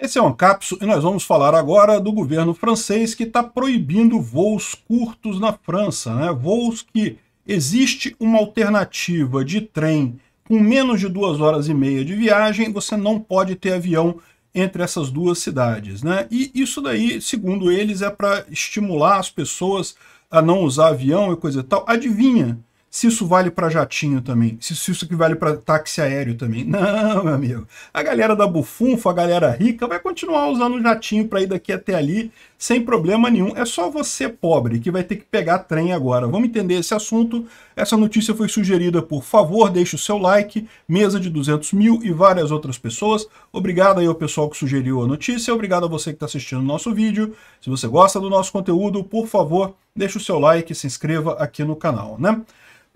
Esse é o Ancapso e nós vamos falar agora do governo francês que está proibindo voos curtos na França. Né? Voos que existe uma alternativa de trem com menos de duas horas e meia de viagem, você não pode ter avião entre essas duas cidades. Né? E isso daí, segundo eles, é para estimular as pessoas a não usar avião e coisa e tal. Adivinha? se isso vale para jatinho também, se isso que vale para táxi aéreo também. Não, meu amigo. A galera da bufunfa, a galera rica, vai continuar usando o jatinho para ir daqui até ali sem problema nenhum. É só você, pobre, que vai ter que pegar trem agora. Vamos entender esse assunto. Essa notícia foi sugerida por favor, deixe o seu like, mesa de 200 mil e várias outras pessoas. Obrigado aí ao pessoal que sugeriu a notícia. Obrigado a você que está assistindo o nosso vídeo. Se você gosta do nosso conteúdo, por favor, deixe o seu like e se inscreva aqui no canal, né?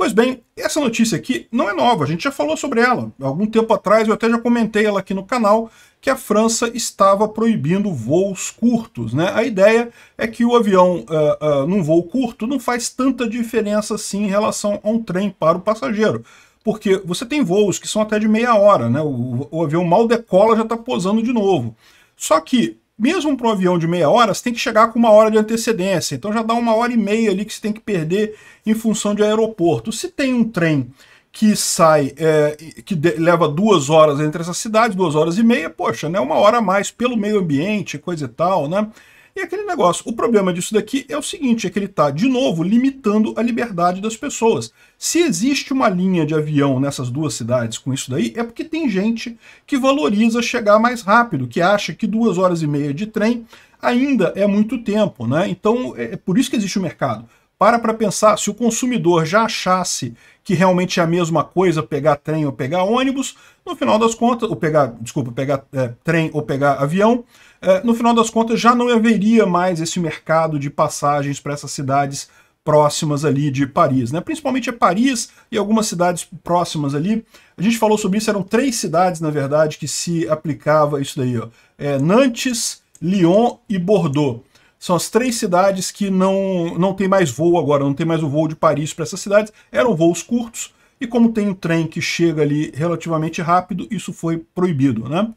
Pois bem, essa notícia aqui não é nova, a gente já falou sobre ela. Algum tempo atrás eu até já comentei ela aqui no canal, que a França estava proibindo voos curtos. Né? A ideia é que o avião uh, uh, num voo curto não faz tanta diferença assim em relação a um trem para o passageiro. Porque você tem voos que são até de meia hora, né? o, o avião mal decola já está posando de novo. Só que mesmo para um avião de meia hora, você tem que chegar com uma hora de antecedência. Então já dá uma hora e meia ali que você tem que perder em função de aeroporto. Se tem um trem que sai, é, que de, leva duas horas entre essas cidades, duas horas e meia, poxa, né? Uma hora a mais pelo meio ambiente, coisa e tal, né? E aquele negócio, o problema disso daqui é o seguinte, é que ele está, de novo, limitando a liberdade das pessoas. Se existe uma linha de avião nessas duas cidades com isso daí, é porque tem gente que valoriza chegar mais rápido, que acha que duas horas e meia de trem ainda é muito tempo, né? Então, é, é por isso que existe o mercado. Para para pensar, se o consumidor já achasse que realmente é a mesma coisa pegar trem ou pegar ônibus, no final das contas, ou pegar, desculpa, pegar é, trem ou pegar avião, é, no final das contas já não haveria mais esse mercado de passagens para essas cidades próximas ali de Paris, né? Principalmente é Paris e algumas cidades próximas ali. A gente falou sobre isso, eram três cidades, na verdade, que se aplicava isso daí, ó. É, Nantes, Lyon e Bordeaux. São as três cidades que não, não tem mais voo agora, não tem mais o voo de Paris para essas cidades. Eram voos curtos, e como tem um trem que chega ali relativamente rápido, isso foi proibido, né?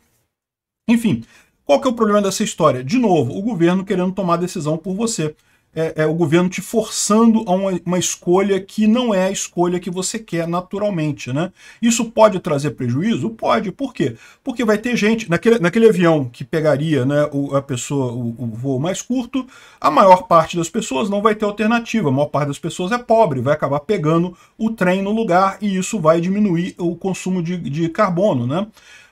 Enfim, qual que é o problema dessa história? De novo, o governo querendo tomar decisão por você é, é, o governo te forçando a uma, uma, escolha que não é a escolha que você quer naturalmente, né? Isso pode trazer prejuízo? Pode. Por quê? Porque vai ter gente, naquele, naquele avião que pegaria né, o, a pessoa, o, o voo mais curto, a maior parte das pessoas não vai ter alternativa, a maior parte das pessoas é pobre, vai acabar pegando o trem no lugar e isso vai diminuir o consumo de, de carbono, né?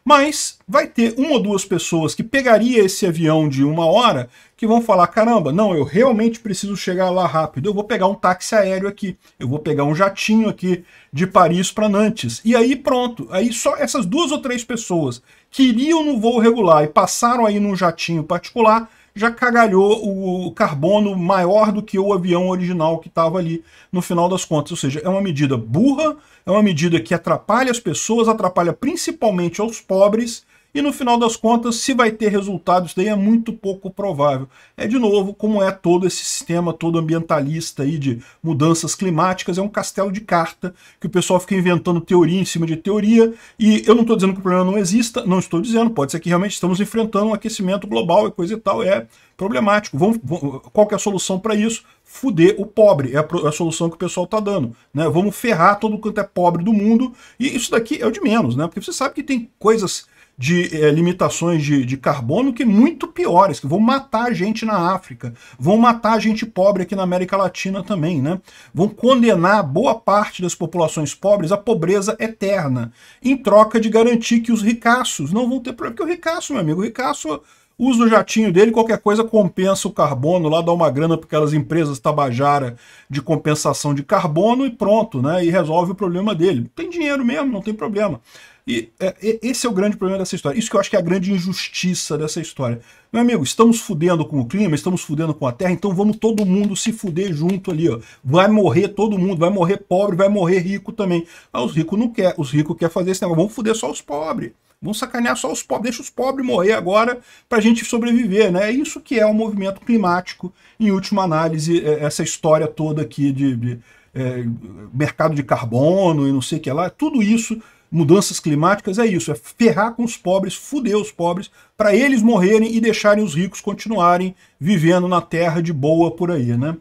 Mas vai ter uma ou duas pessoas que pegaria esse avião de uma hora que vão falar, caramba, não, eu realmente preciso chegar lá rápido, eu vou pegar um táxi aéreo aqui, eu vou pegar um jatinho aqui de Paris para Nantes. E aí pronto, aí só essas duas ou três pessoas que iriam no voo regular e passaram aí num jatinho particular já cagalhou o carbono maior do que o avião original que estava ali no final das contas. Ou seja, é uma medida burra, é uma medida que atrapalha as pessoas, atrapalha principalmente aos pobres e no final das contas, se vai ter resultados daí é muito pouco provável. É de novo como é todo esse sistema todo ambientalista aí de mudanças climáticas, é um castelo de carta que o pessoal fica inventando teoria em cima de teoria, e eu não estou dizendo que o problema não exista, não estou dizendo, pode ser que realmente estamos enfrentando um aquecimento global e coisa e tal, é problemático. Vamos, vamos qual é a solução para isso? Fuder o pobre, é a, é a solução que o pessoal está dando. Né? Vamos ferrar todo quanto é pobre do mundo, e isso daqui é o de menos, né? porque você sabe que tem coisas de é, limitações de, de, carbono que muito piores, que vão matar a gente na África, vão matar a gente pobre aqui na América Latina também, né? Vão condenar boa parte das populações pobres à pobreza eterna, em troca de garantir que os ricaços não vão ter problema, porque o ricaço, meu amigo, o ricaço usa o jatinho dele, qualquer coisa compensa o carbono, lá dá uma grana para aquelas empresas tabajara de compensação de carbono e pronto, né? E resolve o problema dele. Tem dinheiro mesmo, não tem problema. E é, esse é o grande problema dessa história. Isso que eu acho que é a grande injustiça dessa história. Meu amigo, estamos fudendo com o clima, estamos fudendo com a terra, então vamos todo mundo se fuder junto ali, ó. Vai morrer todo mundo, vai morrer pobre, vai morrer rico também. Ah, os ricos não quer, os ricos querem fazer esse negócio, vamos fuder só os pobres. Vamos sacanear só os pobres, deixa os pobres morrer agora para a gente sobreviver, né? É isso que é o um movimento climático, em última análise, é essa história toda aqui de, de é, mercado de carbono e não sei o que lá, tudo isso mudanças climáticas é isso, é ferrar com os pobres, fuder os pobres, para eles morrerem e deixarem os ricos continuarem vivendo na terra de boa por aí, né?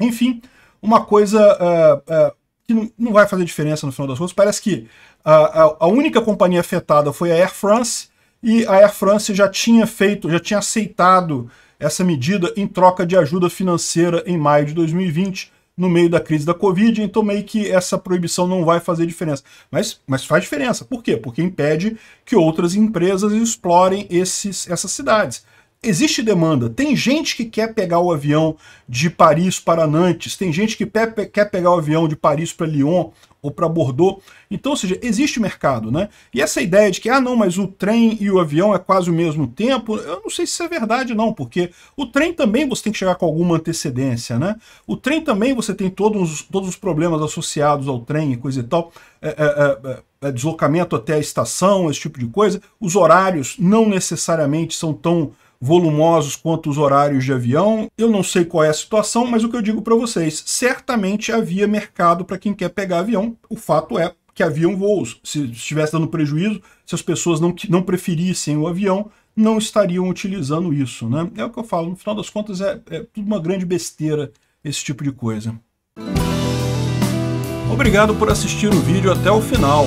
Enfim, uma coisa uh, uh, que não vai fazer diferença no final das contas. Parece que a, a, única companhia afetada foi a Air France, e a Air France já tinha feito, já tinha aceitado essa medida em troca de ajuda financeira em maio de 2020 no meio da crise da Covid, então meio que essa proibição não vai fazer diferença. Mas, mas faz diferença. Por quê? Porque impede que outras empresas explorem esses, essas cidades existe demanda. Tem gente que quer pegar o avião de Paris para Nantes, tem gente que pe quer pegar o avião de Paris para Lyon ou para Bordeaux. Então, ou seja, existe mercado, né? E essa ideia de que, ah, não, mas o trem e o avião é quase o mesmo tempo, eu não sei se isso é verdade, não, porque o trem também você tem que chegar com alguma antecedência, né? O trem também você tem todos, todos os problemas associados ao trem e coisa e tal. É é, é, é, é, deslocamento até a estação, esse tipo de coisa. Os horários não necessariamente são tão volumosos quanto os horários de avião. Eu não sei qual é a situação, mas o que eu digo para vocês, certamente havia mercado para quem quer pegar avião. O fato é que haviam voos. Se estivesse dando prejuízo, se as pessoas não, não preferissem o avião, não estariam utilizando isso. Né? É o que eu falo, no final das contas é, é tudo uma grande besteira esse tipo de coisa. Obrigado por assistir o vídeo até o final.